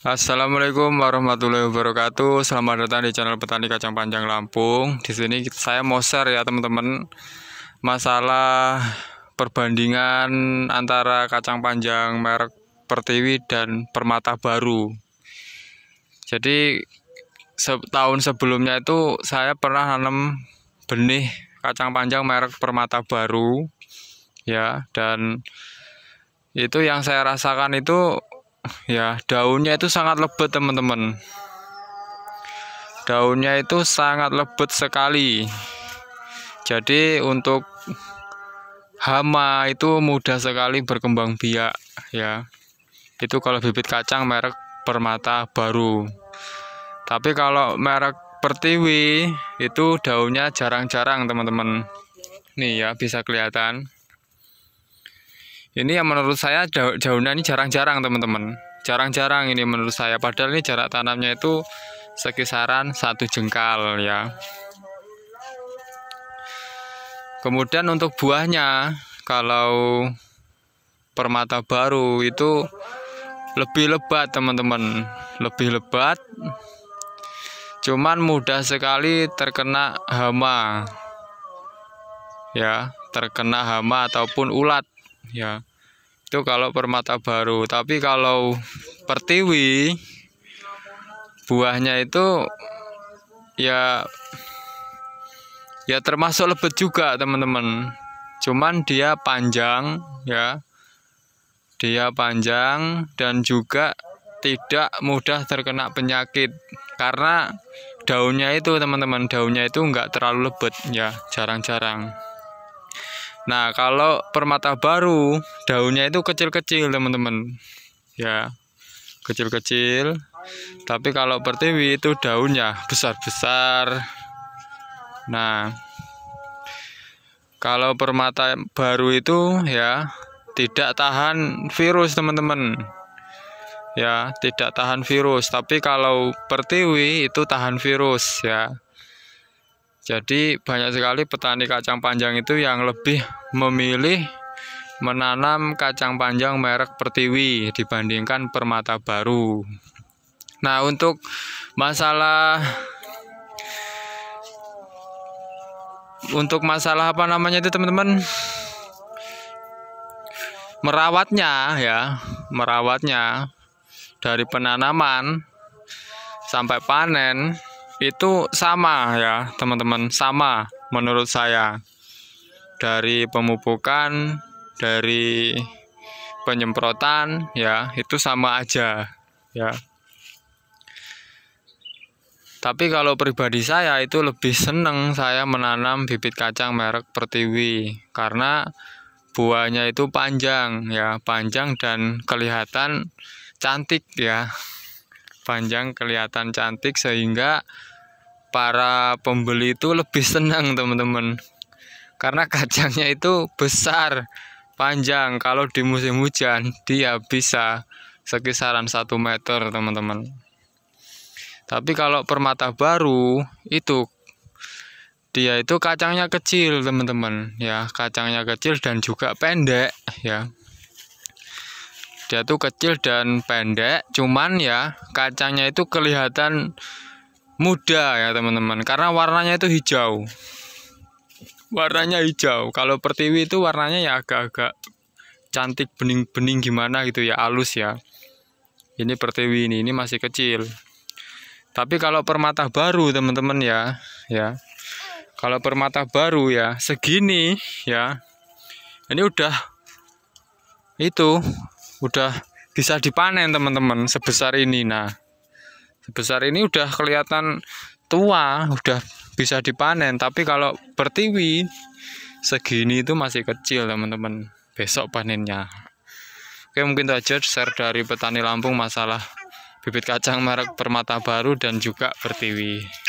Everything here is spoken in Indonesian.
Assalamualaikum warahmatullahi wabarakatuh. Selamat datang di channel Petani Kacang Panjang Lampung. Di sini saya mau share ya teman-teman masalah perbandingan antara kacang panjang merek Pertiwi dan Permata Baru. Jadi setahun sebelumnya itu saya pernah nanam benih kacang panjang merek Permata Baru ya dan itu yang saya rasakan itu ya daunnya itu sangat lebat teman-teman daunnya itu sangat lebat sekali jadi untuk hama itu mudah sekali berkembang biak ya itu kalau bibit kacang merek permata baru tapi kalau merek pertiwi itu daunnya jarang-jarang teman-teman nih ya bisa kelihatan ini yang menurut saya daunnya ini jarang-jarang teman-teman. Jarang-jarang ini menurut saya. Padahal ini jarak tanamnya itu sekisaran satu jengkal ya. Kemudian untuk buahnya, kalau permata baru itu lebih lebat teman-teman, lebih lebat. Cuman mudah sekali terkena hama. Ya, terkena hama ataupun ulat ya itu kalau permata baru tapi kalau pertiwi buahnya itu ya ya termasuk lebet juga teman-teman cuman dia panjang ya dia panjang dan juga tidak mudah terkena penyakit karena daunnya itu teman-teman daunnya itu enggak terlalu lebet ya jarang-jarang Nah, kalau permata baru, daunnya itu kecil-kecil, teman-teman. Ya, kecil-kecil. Tapi kalau pertiwi itu daunnya besar-besar. Nah, kalau permata baru itu ya tidak tahan virus, teman-teman. Ya, tidak tahan virus. Tapi kalau pertiwi itu tahan virus, ya. Jadi banyak sekali petani kacang panjang itu yang lebih memilih menanam kacang panjang merek Pertiwi dibandingkan Permata Baru. Nah, untuk masalah untuk masalah apa namanya itu teman-teman? Merawatnya ya, merawatnya dari penanaman sampai panen itu sama ya teman-teman sama menurut saya dari pemupukan dari penyemprotan ya itu sama aja ya tapi kalau pribadi saya itu lebih seneng saya menanam bibit kacang merek Pertiwi karena buahnya itu panjang ya, panjang dan kelihatan cantik ya. Panjang kelihatan cantik sehingga para pembeli itu lebih senang teman-teman karena kacangnya itu besar panjang kalau di musim hujan dia bisa sekisaran satu meter teman-teman tapi kalau permata baru itu dia itu kacangnya kecil teman-teman ya kacangnya kecil dan juga pendek ya dia tuh kecil dan pendek cuman ya kacangnya itu kelihatan muda ya teman-teman karena warnanya itu hijau warnanya hijau kalau pertiwi itu warnanya ya agak-agak cantik bening-bening gimana gitu ya halus ya ini pertiwi ini ini masih kecil tapi kalau permata baru teman-teman ya ya kalau permata baru ya segini ya ini udah itu udah bisa dipanen teman-teman sebesar ini nah besar ini udah kelihatan tua, udah bisa dipanen. Tapi kalau bertiwi segini itu masih kecil, teman-teman. Besok panennya. Oke, mungkin itu aja share dari petani Lampung masalah bibit kacang merek Permata Baru dan juga bertiwi.